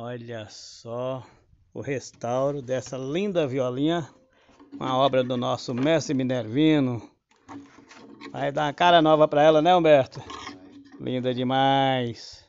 Olha só o restauro dessa linda violinha, uma obra do nosso mestre Minervino. Vai dar uma cara nova para ela, né, Humberto? Linda demais.